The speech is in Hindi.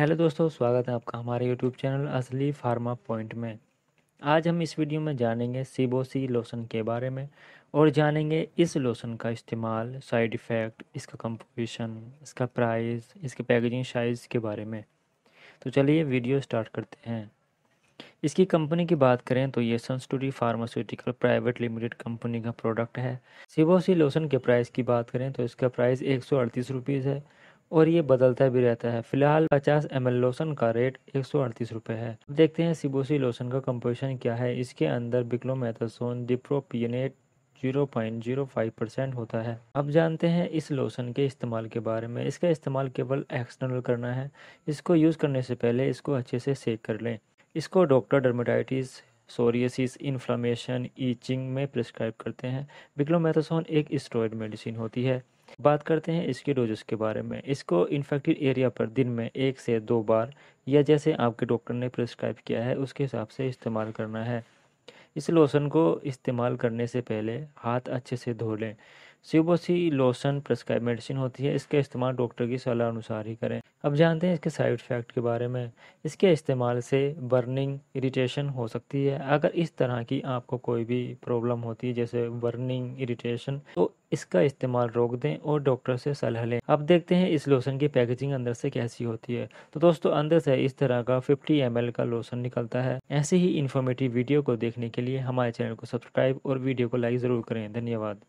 हेलो दोस्तों स्वागत है आपका हमारे यूट्यूब चैनल असली फार्मा पॉइंट में आज हम इस वीडियो में जानेंगे सीबोसी लोशन के बारे में और जानेंगे इस लोशन का इस्तेमाल साइड इफ़ेक्ट इसका कंपोजिशन इसका प्राइस इसके पैकेजिंग साइज़ के बारे में तो चलिए वीडियो स्टार्ट करते हैं इसकी कंपनी की बात करें तो ये सनस्टूडी फार्मास्यूटिकल प्राइवेट लिमिटेड कंपनी का प्रोडक्ट है सीबोसी लोशन के प्राइस की बात करें तो इसका प्राइस एक सौ है और ये बदलता भी रहता है फिलहाल 50 एम लोशन का रेट एक सौ है देखते हैं सिबोसी लोशन का कंपोजिशन क्या है इसके अंदर बिक्लोमेथासोन डिप्रोपियनेट 0.05 परसेंट होता है अब जानते हैं इस लोशन के इस्तेमाल के बारे में इसका इस्तेमाल केवल एक्सटर्नल करना है इसको यूज़ करने से पहले इसको अच्छे से सेक कर लें इसको doctor dermatitis psoriasis inflammation itching में प्रिस्क्राइब करते हैं बिक्लोमेथासोन एक स्टोरेड मेडिसिन होती है बात करते हैं इसके डोजेस के बारे में इसको इन्फेक्टेड एरिया पर दिन में एक से दो बार या जैसे आपके डॉक्टर ने प्रिस्क्राइब किया है उसके हिसाब से इस्तेमाल करना है इस लोशन को इस्तेमाल करने से पहले हाथ अच्छे से धो लें सी लोशन प्रिस्क्राइब मेडिसिन होती है इसका इस्तेमाल डॉक्टर की सलाह अनुसार ही करें अब जानते हैं इसके साइड इफ़ेक्ट के बारे में इसके इस्तेमाल से बर्निंग इरिटेशन हो सकती है अगर इस तरह की आपको कोई भी प्रॉब्लम होती है जैसे बर्निंग इरिटेशन तो इसका इस्तेमाल रोक दें और डॉक्टर से सलाह लें अब देखते हैं इस लोशन की पैकेजिंग अंदर से कैसी होती है तो दोस्तों अंदर से इस तरह का 50 एम का लोशन निकलता है ऐसे ही इन्फॉर्मेटिव वीडियो को देखने के लिए हमारे चैनल को सब्सक्राइब और वीडियो को लाइक ज़रूर करें धन्यवाद